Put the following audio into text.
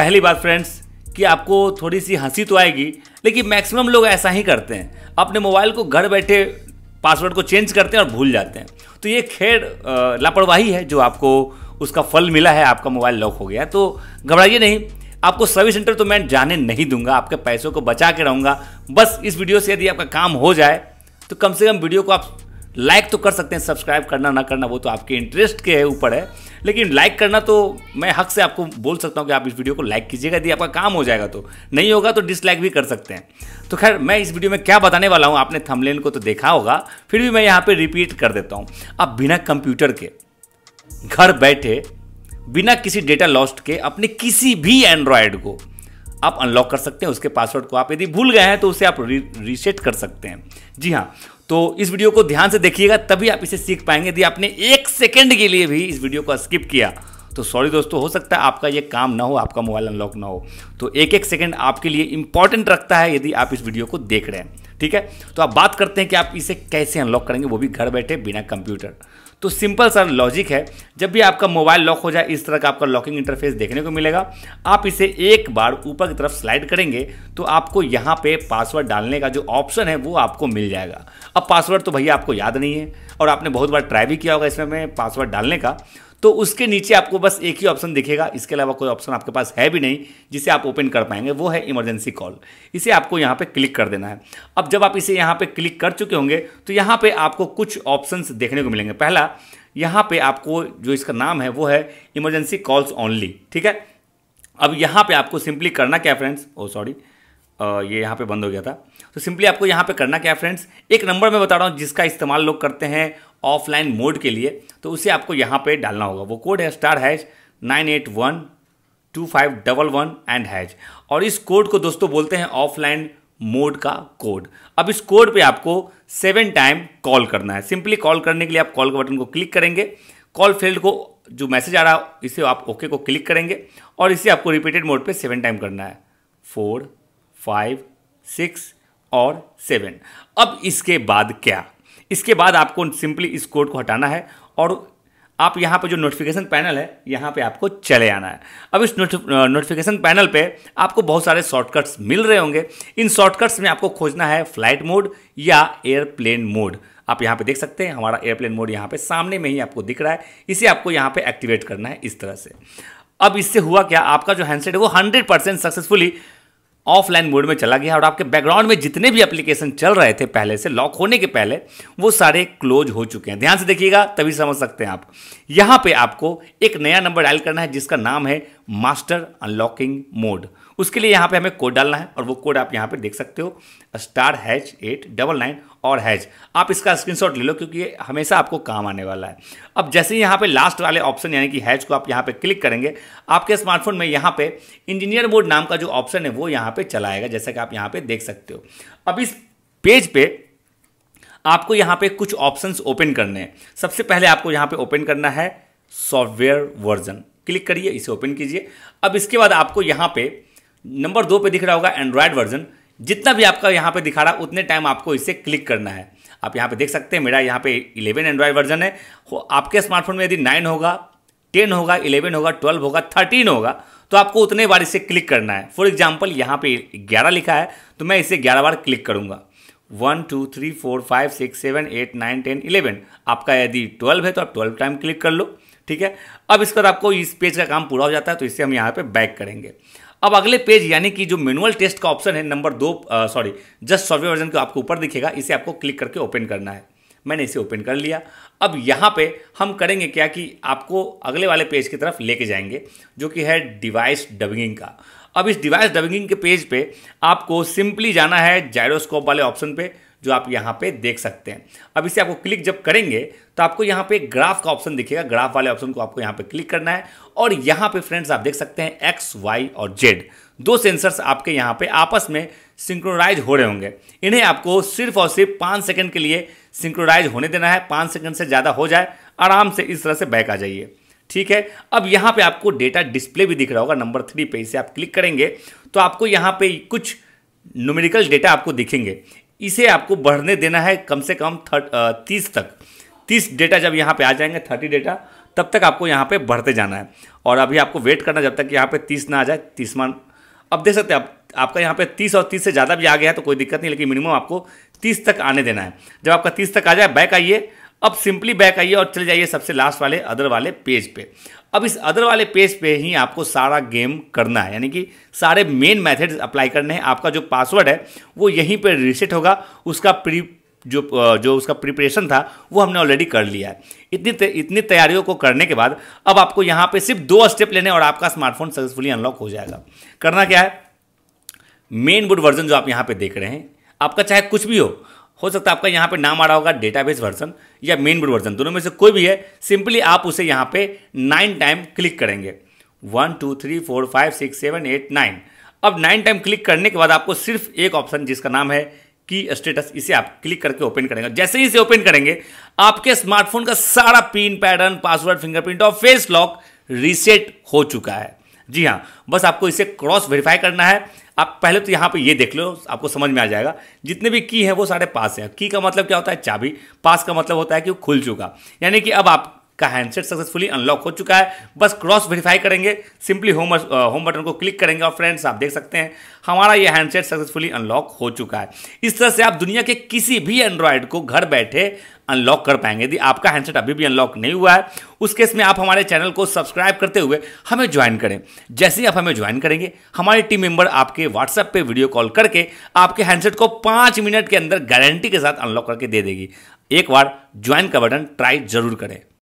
पहली बात फ्रेंड्स कि आपको थोड़ी सी हंसी तो आएगी लेकिन मैक्सिमम लोग ऐसा ही करते हैं अपने मोबाइल को घर बैठे पासवर्ड को चेंज करते हैं और भूल जाते हैं तो ये खैर लापरवाही है जो आपको उसका फल मिला है आपका मोबाइल लॉक हो गया तो घबराइए नहीं आपको सर्विस सेंटर तो मैं जाने नहीं दूंगा आपके पैसों को बचा के रहूँगा बस इस वीडियो से यदि आपका काम हो जाए तो कम से कम वीडियो को आप लाइक तो कर सकते हैं सब्सक्राइब करना ना करना वो तो आपके इंटरेस्ट के ऊपर है लेकिन लाइक करना तो मैं हक से आपको बोल सकता हूँ कि आप इस वीडियो को लाइक कीजिएगा यदि आपका काम हो जाएगा तो नहीं होगा तो डिसलाइक भी कर सकते हैं तो खैर मैं इस वीडियो में क्या बताने वाला हूँ आपने थमलेन को तो देखा होगा फिर भी मैं यहाँ पर रिपीट कर देता हूँ आप बिना कंप्यूटर के घर बैठे बिना किसी डेटा लॉस्ट के अपने किसी भी एंड्रॉयड को आप अनलॉक कर सकते हैं उसके पासवर्ड को आप यदि भूल गए हैं तो उसे आप रीसेट कर सकते हैं जी हाँ तो इस वीडियो को ध्यान से देखिएगा तभी आप इसे सीख पाएंगे यदि आपने एक सेकेंड के लिए भी इस वीडियो को स्किप किया तो सॉरी दोस्तों हो सकता है आपका ये काम ना हो आपका मोबाइल अनलॉक ना हो तो एक एक सेकेंड आपके लिए इंपॉर्टेंट रखता है यदि आप इस वीडियो को देख रहे हैं ठीक है तो आप बात करते हैं कि आप इसे कैसे अनलॉक करेंगे वो भी घर बैठे बिना कंप्यूटर तो सिंपल सर लॉजिक है जब भी आपका मोबाइल लॉक हो जाए इस तरह का आपका लॉकिंग इंटरफेस देखने को मिलेगा आप इसे एक बार ऊपर की तरफ स्लाइड करेंगे तो आपको यहाँ पे पासवर्ड डालने का जो ऑप्शन है वो आपको मिल जाएगा अब पासवर्ड तो भैया आपको याद नहीं है और आपने बहुत बार ट्राई भी किया होगा इसमें पासवर्ड डालने का तो उसके नीचे आपको बस एक ही ऑप्शन दिखेगा इसके अलावा कोई ऑप्शन आपके पास है भी नहीं जिसे आप ओपन कर पाएंगे वो है इमरजेंसी कॉल इसे आपको यहाँ पे क्लिक कर देना है अब जब आप इसे यहाँ पे क्लिक कर चुके होंगे तो यहाँ पे आपको कुछ ऑप्शंस देखने को मिलेंगे पहला यहाँ पे आपको जो इसका नाम है वो है इमरजेंसी कॉल्स ओनली ठीक है अब यहाँ पे आपको सिंपली करना क्या फ्रेंड्स ओ सॉरी ये यहाँ पे बंद हो गया था तो सिंपली आपको यहाँ पे करना क्या फ्रेंड्स एक नंबर मैं बता रहा हूँ जिसका इस्तेमाल लोग करते हैं ऑफलाइन मोड के लिए तो उसे आपको यहाँ पे डालना होगा वो कोड है star hash nine eight one two five double one and hash और इस कोड को दोस्तों बोलते हैं ऑफलाइन मोड का कोड अब इस कोड पे आपको सेवन टाइम कॉल करना है सिंपली कॉल करने के लिए आप कॉल के बटन को क्लिक करेंगे कॉल फील्ड को जो मैसेज आ रहा है इसे आप ओके को क्लिक करेंगे और इसे आपको रिपीटेड मोड पे सेवन टाइम करना है फोर फाइव सिक्स और सेवन अब इसके बाद क्या इसके बाद आपको सिंपली इस कोड को हटाना है और आप यहाँ पर जो नोटिफिकेशन पैनल है यहाँ पे आपको चले आना है अब इस नोटिफिकेशन पैनल पे आपको बहुत सारे शॉर्टकट्स मिल रहे होंगे इन शॉर्टकट्स में आपको खोजना है फ्लाइट मोड या एयरप्लेन मोड आप यहाँ पे देख सकते हैं हमारा एयरप्लेन मोड यहाँ पे सामने में ही आपको दिख रहा है इसे आपको यहाँ पे एक्टिवेट करना है इस तरह से अब इससे हुआ क्या आपका जो हैंडसेट है वो हंड्रेड सक्सेसफुली ऑफलाइन मोड में चला गया और आपके बैकग्राउंड में जितने भी एप्लीकेशन चल रहे थे पहले से लॉक होने के पहले वो सारे क्लोज हो चुके हैं ध्यान से देखिएगा तभी समझ सकते हैं आप यहां पे आपको एक नया नंबर डायल करना है जिसका नाम है मास्टर अनलॉकिंग मोड उसके लिए यहाँ पे हमें कोड डालना है और वो कोड आप यहाँ पे देख सकते हो star hash eight double nine और हैज आप इसका स्क्रीनशॉट ले लो क्योंकि ये हमेशा आपको काम आने वाला है अब जैसे ही यहाँ पे लास्ट वाले ऑप्शन यानी कि हैज को आप यहाँ पे क्लिक करेंगे आपके स्मार्टफोन में यहाँ पे इंजीनियर मोड नाम का जो ऑप्शन है वो यहाँ पे चलाएगा जैसा कि आप यहाँ पे देख सकते हो अब इस पेज पे आपको यहाँ पे कुछ ऑप्शंस ओपन करने हैं सबसे पहले आपको यहाँ पे ओपन करना है सॉफ्टवेयर वर्जन क्लिक करिए इसे ओपन कीजिए अब इसके बाद आपको यहाँ पे नंबर दो पे दिख रहा होगा एंड्रॉयड वर्जन जितना भी आपका यहाँ पे दिखा रहा उतने टाइम आपको इसे क्लिक करना है आप यहाँ पे देख सकते हैं मेरा यहाँ पे 11 एंड्रॉयड वर्जन है आपके स्मार्टफोन में यदि 9 होगा 10 होगा 11 होगा 12 होगा 13 होगा तो आपको उतने बार इसे क्लिक करना है फॉर एग्जाम्पल यहाँ पे ग्यारह लिखा है तो मैं इसे ग्यारह बार क्लिक करूँगा one two three four five six seven eight nine ten eleven आपका यदि ट्वेल्व है तो आप ट्वेल्व टाइम क्लिक कर लो ठीक है अब इसके बाद आपको इस पेज का काम पूरा हो जाता है तो इसे हम यहाँ पे बैक करेंगे अब अगले पेज यानी कि जो मैनुअल टेस्ट का ऑप्शन है नंबर दो सॉरी जस्ट सॉफ्टवेयर वर्जन को आपको ऊपर दिखेगा इसे आपको क्लिक करके ओपन करना है मैंने इसे ओपन कर लिया अब यहाँ पे हम करेंगे क्या कि आपको अगले वाले पेज की तरफ लेके जाएंगे जो कि है डिवाइस डबिंग का अब इस डिवाइस डबिंग के पेज पे आपको सिंपली जाना है जायरोस्कोप वाले ऑप्शन पे जो आप यहाँ पे देख सकते हैं अब इसे आपको क्लिक जब करेंगे तो आपको यहाँ पे ग्राफ का ऑप्शन दिखेगा ग्राफ वाले ऑप्शन को आपको यहाँ पे क्लिक करना है और यहाँ पे फ्रेंड्स आप देख सकते हैं एक्स वाई और जेड दो सेंसर्स आपके यहाँ पे आपस में सिंक्रोनाइज हो रहे होंगे इन्हें आपको सिर्फ और सिर्फ पाँच सेकेंड के लिए सिंक्रोनाइज होने देना है पाँच सेकंड से ज़्यादा हो जाए आराम से इस तरह से बैक आ जाइए ठीक है अब यहाँ पे आपको डेटा डिस्प्ले भी दिख रहा होगा नंबर थ्री पे इसे आप क्लिक करेंगे तो आपको यहाँ पे कुछ न्यूमेरिकल डेटा आपको दिखेंगे इसे आपको बढ़ने देना है कम से कम थर्ट तीस तक तीस डेटा जब यहाँ पे आ जाएंगे थर्टी डेटा तब तक आपको यहाँ पे बढ़ते जाना है और अभी आपको वेट करना जब तक यहाँ पे तीस ना आ जाए तीस मान अब देख सकते हैं आप, आपका यहाँ पे तीस और तीस से ज़्यादा भी आ गया है तो कोई दिक्कत नहीं लेकिन मिनिमम आपको तीस तक आने देना है जब आपका तीस तक आ जाए बैक आइए अब सिंपली बैक आइए और चले जाइए सबसे लास्ट वाले अदर वाले पेज पे अब इस अदर वाले पेज पे ही आपको सारा गेम करना है यानी कि सारे मेन मेथड्स अप्लाई करने हैं आपका जो पासवर्ड है वो यहीं पर रीसेट होगा उसका प्री जो जो उसका प्रिपरेशन था वो हमने ऑलरेडी कर लिया है इतनी इतनी तैयारियों को करने के बाद अब आपको यहाँ पे सिर्फ दो स्टेप लेने और आपका स्मार्टफोन सक्सेसफुली अनलॉक हो जाएगा करना क्या है मेन बुड वर्जन जो आप यहाँ पे देख रहे हैं आपका चाहे कुछ भी हो हो सकता है आपका यहाँ पे नाम आ रहा होगा डेटाबेस वर्जन या मेन बोर्ड वर्जन दोनों में से कोई भी है सिंपली आप उसे यहाँ पे नाइन टाइम क्लिक करेंगे one two three four five six seven eight nine अब नाइन टाइम क्लिक करने के बाद आपको सिर्फ एक ऑप्शन जिसका नाम है की स्टेटस इसे आप क्लिक करके ओपन करेंगे जैसे ही इसे ओपन करेंगे आपके स्मार्टफोन का सारा पिन पैटर्न पासवर्ड फिंगरप्रिंट और फेस लॉक रीसेट हो चुका है जी हाँ बस आपको इसे क्रॉस वेरीफाई करना है आप पहले तो यहाँ पे ये देख लो आपको समझ में आ जाएगा जितने भी की हैं वो सारे पास हैं की का मतलब क्या होता है चाबी पास का मतलब होता है कि वो खुल चुका यानी कि अब आप का हैंडसेट सक्सेसफुली अनलॉक हो चुका है बस क्रॉस वेरीफाई करेंगे सिंपली होम होम बटन को क्लिक करेंगे और फ्रेंड्स आप देख सकते हैं हमारा ये हैंडसेट सक्सेसफुली अनलॉक हो चुका है इस तरह से आप दुनिया के किसी भी एंड्रॉयड को घर बैठे अनलॉक कर पाएंगे यदि आपका हैंडसेट अभी भी अनलॉक नहीं हुआ है उस केस में आप हमारे चैनल को सब्सक्राइब करते हुए हमें ज्वाइन करें जैसे ही आप हमें ज्वाइन करेंगे हमारे टीम मेंबर आपके व्हाट्सएप पे वीडियो कॉल करके आपके हैंडसेट को पाँच मिनट के अंदर गारंटी के साथ अनलॉक करके दे देगी एक बार ज्वाइन का बटन ट्राई जरूर करें